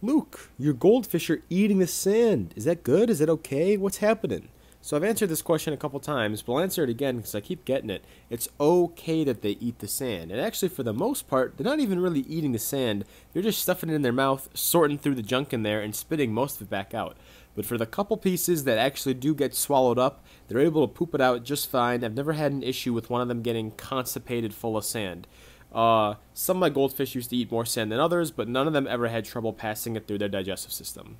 Luke, your goldfish are eating the sand. Is that good? Is that okay? What's happening? So I've answered this question a couple times, but I'll answer it again because I keep getting it. It's okay that they eat the sand. And actually, for the most part, they're not even really eating the sand. They're just stuffing it in their mouth, sorting through the junk in there, and spitting most of it back out. But for the couple pieces that actually do get swallowed up, they're able to poop it out just fine. I've never had an issue with one of them getting constipated full of sand. Uh, some of my goldfish used to eat more sand than others, but none of them ever had trouble passing it through their digestive system.